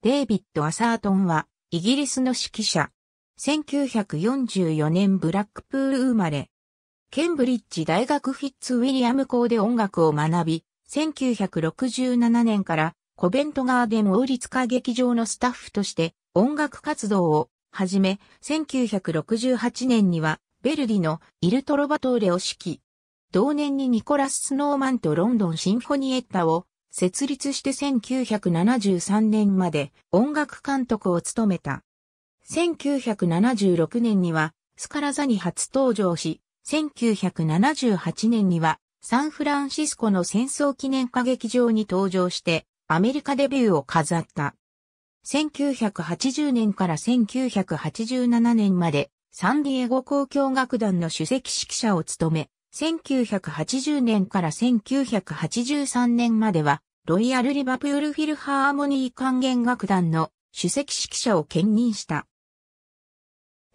デイビッド・アサートンは、イギリスの指揮者。1944年ブラックプール生まれ。ケンブリッジ大学フィッツウィリアム校で音楽を学び、1967年からコベントガーデン王立歌劇場のスタッフとして音楽活動を始め、1968年にはベルディのイルトロバトーレを指揮。同年にニコラス・スノーマンとロンドンシンフォニエッタを設立して1973年まで音楽監督を務めた。1976年にはスカラ座に初登場し、1978年にはサンフランシスコの戦争記念歌劇場に登場してアメリカデビューを飾った。1980年から1987年までサンディエゴ交響楽団の首席指揮者を務め、1980年から1983年までは、ロイヤル・リバプール・フィルハーモニー管弦楽団の首席指揮者を兼任した。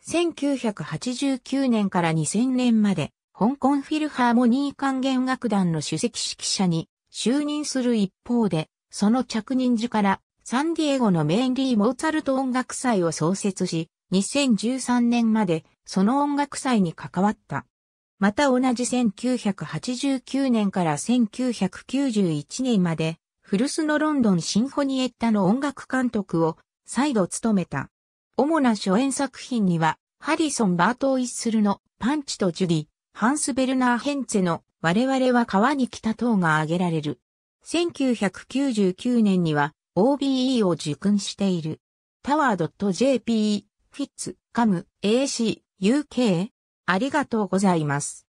1989年から2000年まで、香港フィルハーモニー管弦楽団の首席指揮者に就任する一方で、その着任時からサンディエゴのメインリー・モーツァルト音楽祭を創設し、2013年までその音楽祭に関わった。また同じ1989年から1991年まで、古巣のロンドンシンフォニエッタの音楽監督を再度務めた。主な初演作品には、ハリソン・バート・イッスルのパンチとジュディ、ハンス・ベルナー・ヘンツェの我々は川に来た等が挙げられる。1999年には OBE を受訓している。タワー j p フィッツ、カム、AC、UK、ありがとうございます。